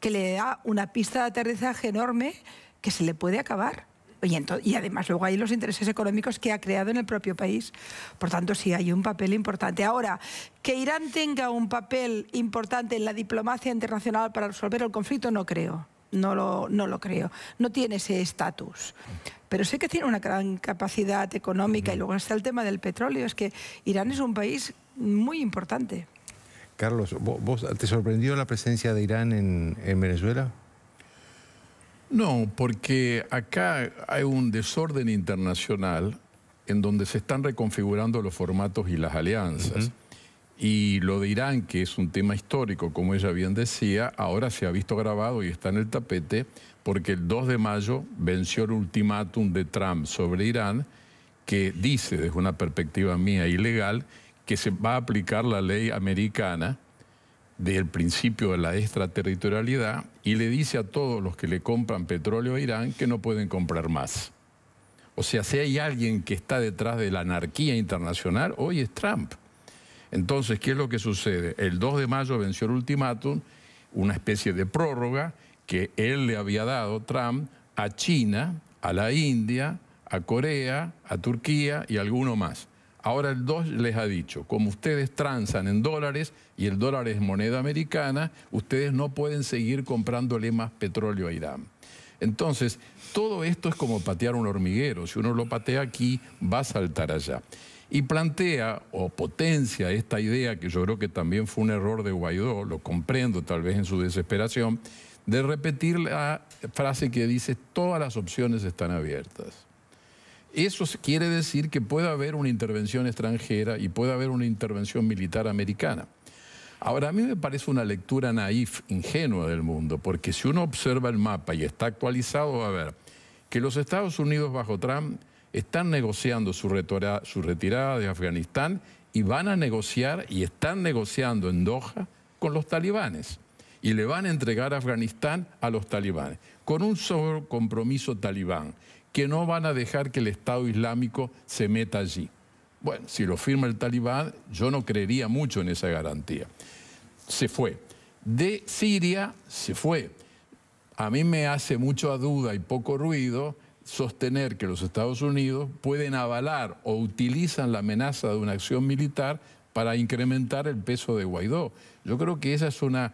que le da una pista de aterrizaje enorme que se le puede acabar. Y, y además luego hay los intereses económicos que ha creado en el propio país. Por tanto, sí hay un papel importante. Ahora, que Irán tenga un papel importante en la diplomacia internacional para resolver el conflicto, no creo no lo, no lo creo. No tiene ese estatus. Pero sé que tiene una gran capacidad económica y luego está el tema del petróleo. Es que Irán es un país muy importante. Carlos, te sorprendió la presencia de Irán en, Venezuela? No, porque acá hay un desorden internacional en donde se están reconfigurando los formatos y las alianzas. Y lo de Irán, que es un tema histórico, como ella bien decía, ahora se ha visto grabado y está en el tapete porque el 2 de mayo venció el ultimátum de Trump sobre Irán, que dice, desde una perspectiva mía ilegal, que se va a aplicar la ley americana del principio de la extraterritorialidad y le dice a todos los que le compran petróleo a Irán que no pueden comprar más. O sea, si hay alguien que está detrás de la anarquía internacional, hoy es Trump. Entonces, ¿qué es lo que sucede? El 2 de mayo venció el ultimátum, una especie de prórroga que él le había dado, Trump, a China, a la India, a Corea, a Turquía y alguno más. Ahora el 2 les ha dicho, como ustedes transan en dólares y el dólar es moneda americana, ustedes no pueden seguir comprándole más petróleo a Irán. Entonces, todo esto es como patear un hormiguero. Si uno lo patea aquí, va a saltar allá y plantea o potencia esta idea que yo creo que también fue un error de Guaidó, lo comprendo tal vez en su desesperación, de repetir la frase que dice todas las opciones están abiertas. Eso quiere decir que puede haber una intervención extranjera y puede haber una intervención militar americana. Ahora, a mí me parece una lectura naif, ingenua del mundo, porque si uno observa el mapa y está actualizado, va a ver que los Estados Unidos bajo Trump están negociando su, retirada de Afganistán y van a negociar y están negociando en Doha con los talibanes. Y le van a entregar Afganistán a los talibanes, con un solo compromiso talibán, que no van a dejar que el Estado Islámico se meta allí. Bueno, si lo firma el talibán, yo no creería mucho en esa garantía. Se fue. De Siria se fue. A mí me hace mucha duda y poco ruido sostener que los Estados Unidos pueden avalar o utilizan la amenaza de una acción militar para incrementar el peso de Guaidó. Yo creo que esa es una,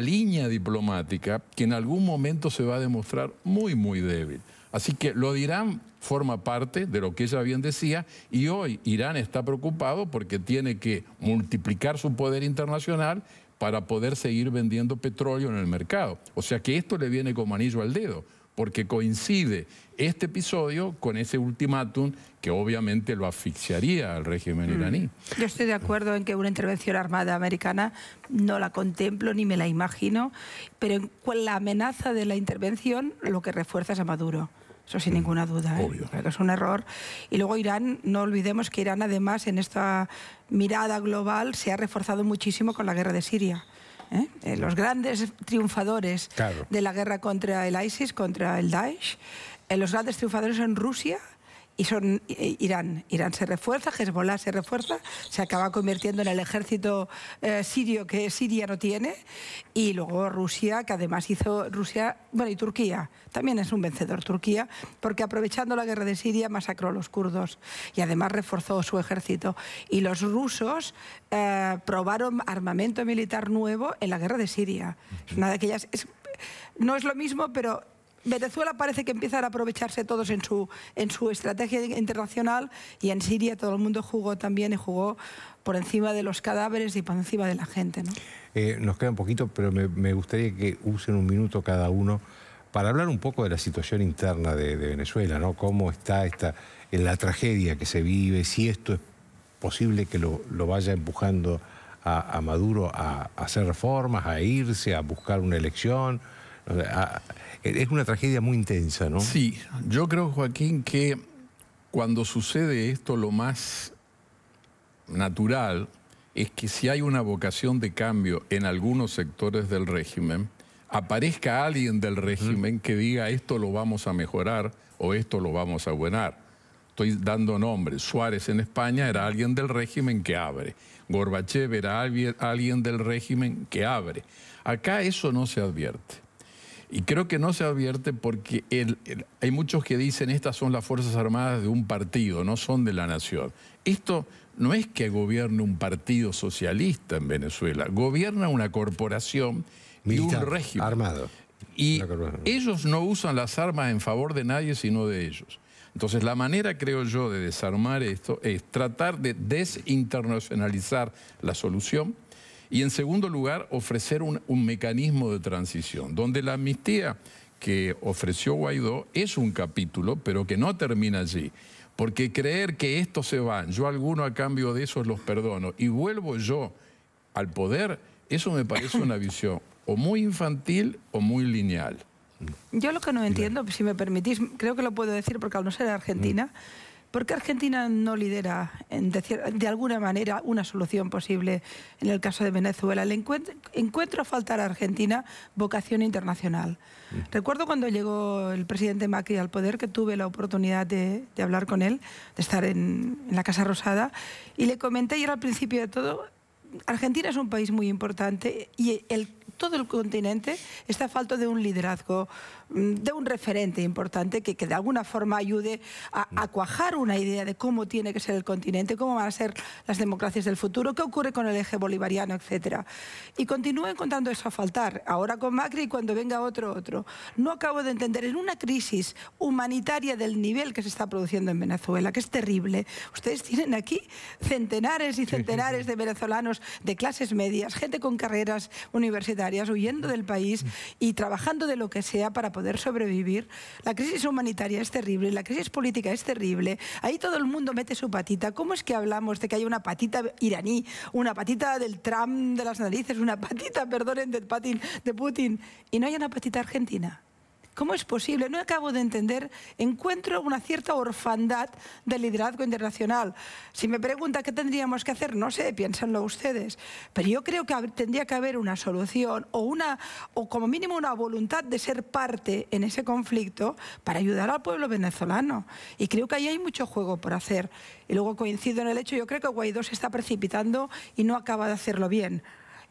línea diplomática que en algún momento se va a demostrar muy, muy débil. Así que lo de Irán forma parte de lo que ella bien decía y hoy Irán está preocupado porque tiene que multiplicar su poder internacional para poder seguir vendiendo petróleo en el mercado. O sea que esto le viene como anillo al dedo porque coincide este episodio con ese ultimátum que obviamente lo asfixiaría al régimen mm. iraní. Yo estoy de acuerdo en que una intervención armada americana no la contemplo ni me la imagino, pero con la amenaza de la intervención lo que refuerza es a Maduro. Eso sin mm, ninguna duda. ¿eh? Obvio. es un error. Y luego Irán, no olvidemos que Irán además en esta mirada global se ha reforzado muchísimo con la guerra de Siria. ¿eh? Eh, los grandes triunfadores de la guerra contra el ISIS, contra el Daesh, eh, los grandes triunfadores en Rusia y son eh, Irán. Irán se refuerza, Hezbollah se refuerza, se acaba convirtiendo en el ejército eh, sirio que Siria no tiene y luego Rusia, que además hizo Rusia, bueno, y Turquía, también es un vencedor Turquía, porque aprovechando la guerra de Siria masacró a los kurdos y además reforzó su ejército. Y los rusos eh, probaron armamento militar nuevo en la guerra de Siria. una de aquellas... no es lo mismo, pero Venezuela parece que empieza a aprovecharse todos en su, en su estrategia internacional y en Siria todo el mundo jugó también y jugó por encima de los cadáveres y por encima de la gente. ¿no? Eh, nos queda un poquito, pero me, gustaría que usen un minuto cada uno para hablar un poco de la situación interna de, Venezuela, ¿no? cómo está esta, la tragedia que se vive, si esto es posible que lo, vaya empujando a, Maduro a, hacer reformas, a irse, a buscar una elección. A, eh, es una tragedia muy intensa, ¿no? Sí, yo creo, Joaquín, que cuando sucede esto lo más natural es que si hay una vocación de cambio en algunos sectores del régimen, aparezca alguien del régimen que diga esto lo vamos a mejorar o esto lo vamos a buenar. Estoy dando nombres. Suárez en España era alguien del régimen que abre. Gorbachev era alguien del régimen que abre. Acá eso no se advierte. Y creo que no se advierte porque hay muchos que dicen estas son las Fuerzas Armadas de un partido, no son de la nación. Esto no es que gobierne un partido socialista en Venezuela, gobierna una corporación y un régimen. Armado. Y ellos no usan las armas en favor de nadie sino de ellos. Entonces la manera, creo yo, de desarmar esto es tratar de desinternacionalizar la solución, y en segundo lugar, ofrecer un, mecanismo de transición, donde la amnistía que ofreció Guaidó es un capítulo, pero que no termina allí. Porque creer que estos se van, yo alguno a cambio de esos los perdono y vuelvo yo al poder, eso me parece una visión o muy infantil o muy lineal. Yo lo que no entiendo, si me permitís, creo que lo puedo decir porque aún no ser argentina... Mm. ¿Por qué Argentina no lidera, de alguna manera, una solución posible en el caso de Venezuela? Le encuentro, a faltar a Argentina vocación internacional. Mm. Recuerdo cuando llegó el presidente Macri al poder, que tuve la oportunidad de, hablar con él, de estar en, la Casa Rosada, y le comenté, y era al principio de todo, Argentina es un país muy importante y todo el continente está falto de un liderazgo de un referente importante que, que de alguna forma ayude a, cuajar una idea de cómo tiene que ser el continente, cómo van a ser las democracias del futuro, qué ocurre con el eje bolivariano, etc. Y continúen contando eso a faltar, ahora con Macri y cuando venga otro, otro. No acabo de entender, en una crisis humanitaria del nivel que se está produciendo en Venezuela, que es terrible, ustedes tienen aquí centenares y centenares de venezolanos de clases medias, gente con carreras universitarias huyendo del país mm. y trabajando de lo que sea para poder sobrevivir. La crisis humanitaria es terrible, la crisis política es terrible. Ahí todo el mundo mete su patita. ¿Cómo es que hablamos de que hay una patita iraní, una patita del Trump de las narices, una patita, perdonen, del patín de Putin y no hay una patita argentina? ¿Cómo es posible? No acabo de entender. Encuentro una cierta orfandad del liderazgo internacional. Si me pregunta qué tendríamos que hacer, no sé, piénsenlo ustedes. Pero yo creo que tendría que haber una solución o, una, o como mínimo una voluntad de ser parte en ese conflicto para ayudar al pueblo venezolano. Y creo que ahí hay mucho juego por hacer. Y luego coincido en el hecho, yo creo que Guaidó se está precipitando y no acaba de hacerlo bien.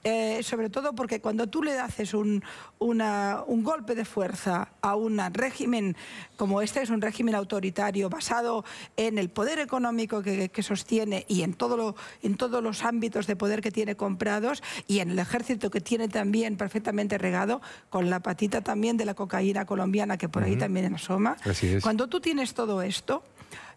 Eh, sobre todo porque cuando tú le haces un, golpe de fuerza a un régimen como este, es un régimen autoritario basado en el poder económico que, sostiene y en, todo lo, en todos los ámbitos de poder que tiene comprados y en el ejército que tiene también perfectamente regado con la patita también de la cocaína colombiana que por ahí también asoma. Cuando tú tienes todo esto,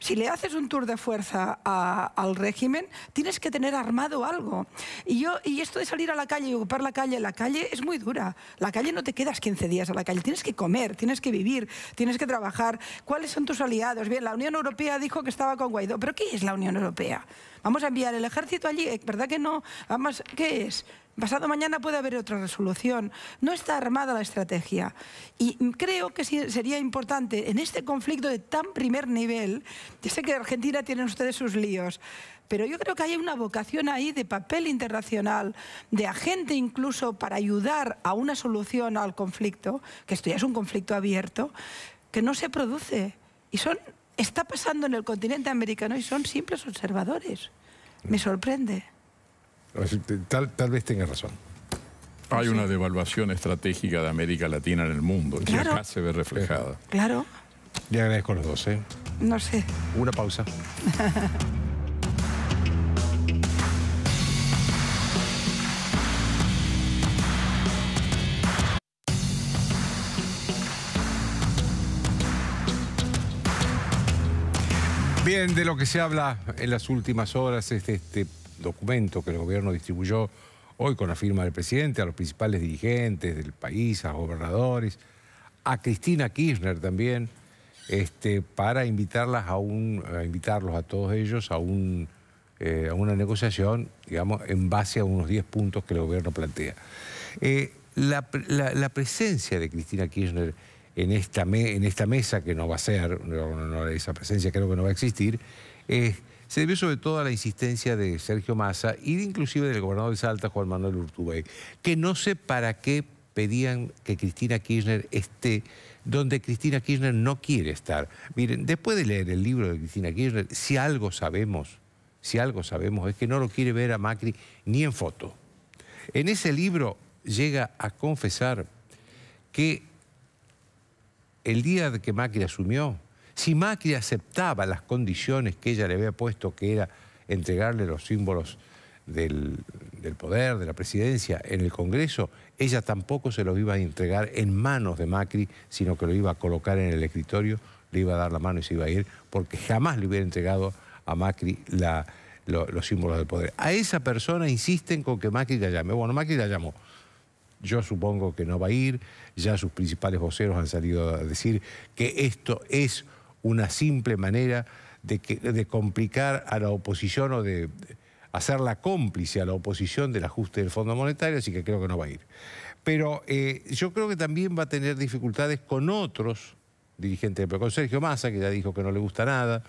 si le haces un tour de fuerza al régimen, tienes que tener armado algo. Y, yo, y esto de salir a la calle y ocupar la calle, la calle es muy dura. La calle no te quedas 15 días a la calle, tienes que comer, tienes que vivir, tienes que trabajar. ¿Cuáles son tus aliados? Bien, la Unión Europea dijo que estaba con Guaidó, pero ¿qué es la Unión Europea? Vamos a enviar el ejército allí, ¿eh? ¿verdad que no? Vamos, ¿qué es? Pasado mañana puede haber otra resolución. No está armada la estrategia. Y creo que sería importante en este conflicto de tan primer nivel, yo sé que Argentina tienen ustedes sus líos, pero yo creo que hay una vocación ahí de papel internacional, de agente incluso para ayudar a una solución al conflicto, que esto ya es un conflicto abierto, que no se produce. Y son, está pasando en el continente americano y son simples observadores. Me sorprende. Tal, tal vez tenga razón. Hay una devaluación estratégica de América Latina en el mundo, Y acá se ve reflejada. Eh, claro. Le agradezco los dos, ¿eh? No sé. Una pausa. Bien, de lo que se habla en las últimas horas es este documento que el gobierno distribuyó hoy con la firma del presidente, a los principales dirigentes del país, a gobernadores, a Cristina Kirchner también, este, para invitarlas a un, invitarlos a todos ellos a, un, eh, a una negociación, digamos, en base a unos 10 puntos que el gobierno plantea. Eh, la, presencia de Cristina Kirchner en esta, mesa, que no va a ser, no, esa presencia creo que no va a existir, es se debió sobre todo a la insistencia de Sergio Massa y inclusive del gobernador de Salta, Juan Manuel Urtubey, que no sé para qué pedían que Cristina Kirchner esté donde Cristina Kirchner no quiere estar. Miren, después de leer el libro de Cristina Kirchner, si algo sabemos, si algo sabemos es que no lo quiere ver a Macri ni en foto. En ese libro llega a confesar que el día de que Macri asumió, si Macri aceptaba las condiciones que ella le había puesto, que era entregarle los símbolos del, poder, de la presidencia en el Congreso, ella tampoco se los iba a entregar en manos de Macri, sino que lo iba a colocar en el escritorio, le iba a dar la mano y se iba a ir, porque jamás le hubiera entregado a Macri los símbolos del poder. A esa persona insisten con que Macri la llame. Bueno, Macri la llamó. Yo supongo que no va a ir, ya sus principales voceros han salido a decir que esto es una simple manera de, complicar a la oposición o de hacerla cómplice a la oposición del ajuste del Fondo Monetario, así que creo que no va a ir. Pero eh, yo creo que también va a tener dificultades con otros dirigentes, pero con Sergio Massa, que ya dijo que no le gusta nada.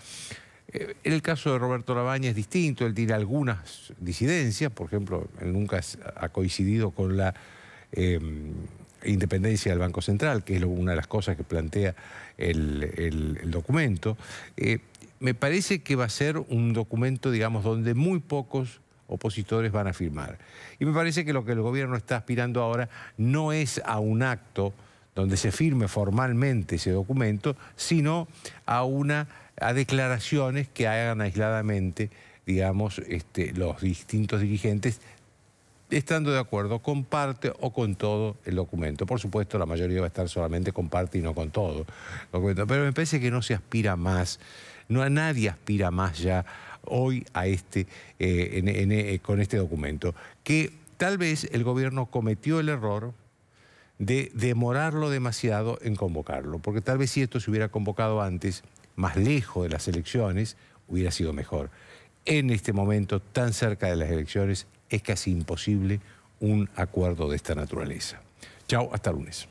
Eh, el caso de Roberto Labaña es distinto, él tiene algunas disidencias, por ejemplo, él nunca ha coincidido con la... Eh, independencia del Banco Central, que es una de las cosas que plantea el, documento, eh, me parece que va a ser un documento, digamos, donde muy pocos opositores van a firmar. Y me parece que lo que el gobierno está aspirando ahora no es a un acto donde se firme formalmente ese documento, sino a una a declaraciones que hagan aisladamente digamos, este, los distintos dirigentes estando de acuerdo con parte o con todo el documento. Por supuesto, la mayoría va a estar solamente con parte y no con todo. Pero me parece que no se aspira más, no a nadie aspira más ya hoy a este, eh, eh, con este documento, que tal vez el gobierno cometió el error de demorarlo demasiado en convocarlo, porque tal vez si esto se hubiera convocado antes, más lejos de las elecciones, hubiera sido mejor. En este momento tan cerca de las elecciones es casi imposible un acuerdo de esta naturaleza. Chao, hasta lunes.